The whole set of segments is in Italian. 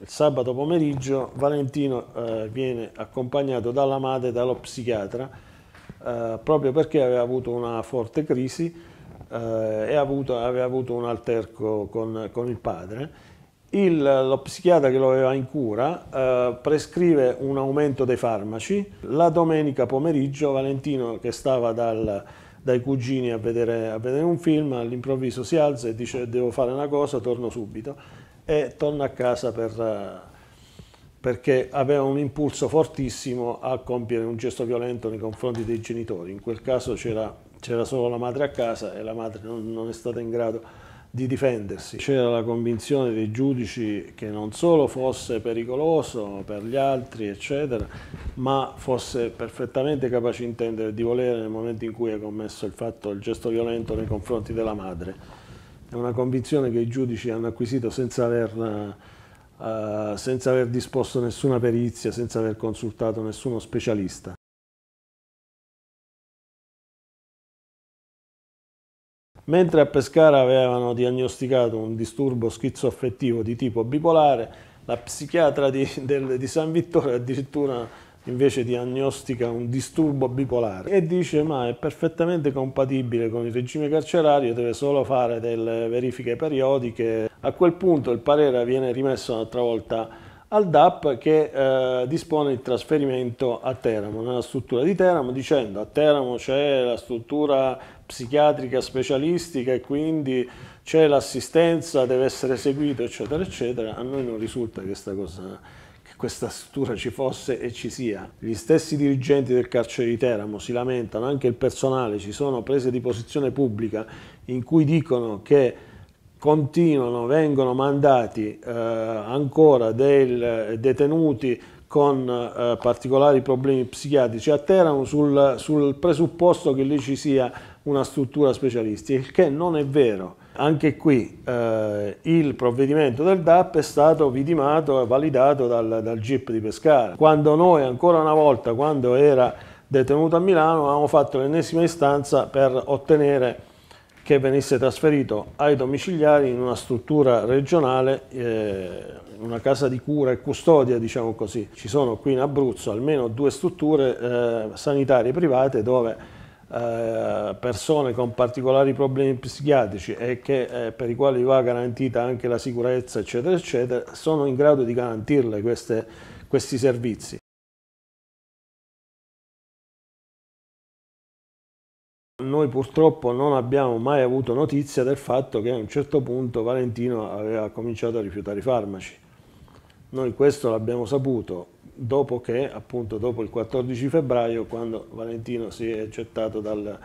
Il sabato pomeriggio Valentino eh, viene accompagnato dalla madre e dallo psichiatra eh, proprio perché aveva avuto una forte crisi eh, e avuto, aveva avuto un alterco con, con il padre. Il, lo psichiatra che lo aveva in cura eh, prescrive un aumento dei farmaci. La domenica pomeriggio Valentino che stava dal, dai cugini a vedere, a vedere un film all'improvviso si alza e dice devo fare una cosa, torno subito e torna a casa per, perché aveva un impulso fortissimo a compiere un gesto violento nei confronti dei genitori. In quel caso c'era, solo la madre a casa e la madre non, non è stata in grado di difendersi. C'era la convinzione dei giudici che non solo fosse pericoloso per gli altri, eccetera, ma fosse perfettamente capace di intendere di volere nel momento in cui ha commesso il fatto, il gesto violento nei confronti della madre è una convinzione che i giudici hanno acquisito senza aver, eh, eh, senza aver disposto nessuna perizia, senza aver consultato nessuno specialista. Mentre a Pescara avevano diagnosticato un disturbo schizoaffettivo di tipo bipolare, la psichiatra di, del, di San Vittore addirittura invece diagnostica un disturbo bipolare e dice ma è perfettamente compatibile con il regime carcerario, deve solo fare delle verifiche periodiche. A quel punto il parere viene rimesso un'altra volta al DAP che eh, dispone il trasferimento a Teramo, nella struttura di Teramo, dicendo a Teramo c'è la struttura psichiatrica specialistica e quindi c'è l'assistenza, deve essere seguito, eccetera, eccetera. A noi non risulta che questa cosa questa struttura ci fosse e ci sia. Gli stessi dirigenti del carcere di Teramo si lamentano, anche il personale, ci sono prese di posizione pubblica in cui dicono che continuano, vengono mandati eh, ancora dei detenuti con eh, particolari problemi psichiatrici a Teramo sul, sul presupposto che lì ci sia una struttura specialistica, il che non è vero. Anche qui eh, il provvedimento del DAP è stato vidimato e validato dal, dal GIP di Pescara. Quando noi, ancora una volta, quando era detenuto a Milano, avevamo fatto l'ennesima istanza per ottenere che venisse trasferito ai domiciliari in una struttura regionale, eh, una casa di cura e custodia, diciamo così. Ci sono qui in Abruzzo almeno due strutture eh, sanitarie private dove eh, persone con particolari problemi psichiatrici e che, eh, per i quali va garantita anche la sicurezza, eccetera, eccetera, sono in grado di garantirle queste, questi servizi. Noi purtroppo non abbiamo mai avuto notizia del fatto che a un certo punto Valentino aveva cominciato a rifiutare i farmaci. Noi questo l'abbiamo saputo dopo che, appunto dopo il 14 febbraio, quando Valentino si è gettato dal,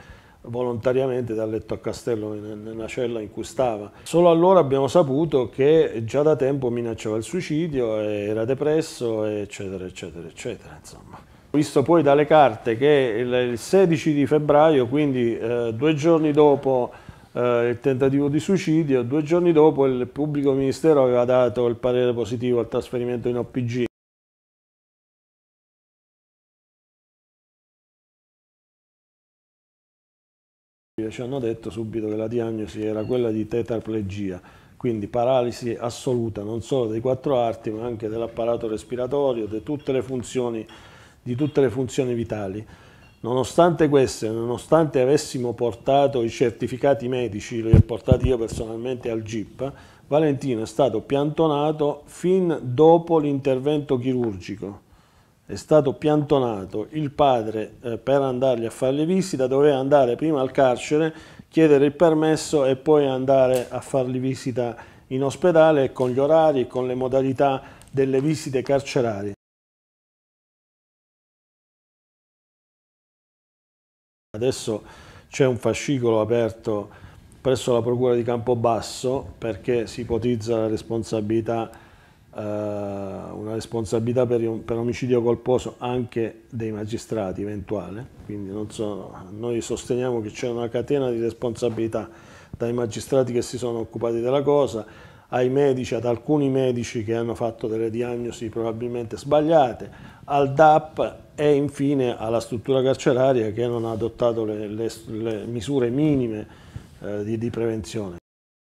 volontariamente dal letto a castello nella cella in cui stava. Solo allora abbiamo saputo che già da tempo minacciava il suicidio, era depresso, eccetera, eccetera, eccetera, insomma. Visto poi dalle carte che il 16 di febbraio, quindi eh, due giorni dopo eh, il tentativo di suicidio. Due giorni dopo il pubblico ministero aveva dato il parere positivo al trasferimento in OPG. Ci hanno detto subito che la diagnosi era quella di tetraplegia, quindi paralisi assoluta non solo dei quattro arti ma anche dell'apparato respiratorio, di tutte le funzioni, tutte le funzioni vitali. Nonostante questo, nonostante avessimo portato i certificati medici, li ho portati io personalmente al GIP, Valentino è stato piantonato fin dopo l'intervento chirurgico. È stato piantonato, il padre eh, per andargli a fare le visite doveva andare prima al carcere, chiedere il permesso e poi andare a fargli visita in ospedale con gli orari e con le modalità delle visite carcerarie. Adesso c'è un fascicolo aperto presso la Procura di Campobasso perché si ipotizza la responsabilità, eh, una responsabilità per, per, omicidio colposo anche dei magistrati eventuale, quindi so, noi sosteniamo che c'è una catena di responsabilità dai magistrati che si sono occupati della cosa, ai medici, ad alcuni medici che hanno fatto delle diagnosi probabilmente sbagliate, al DAP e infine alla struttura carceraria che non ha adottato le, le, le misure minime eh, di, di prevenzione.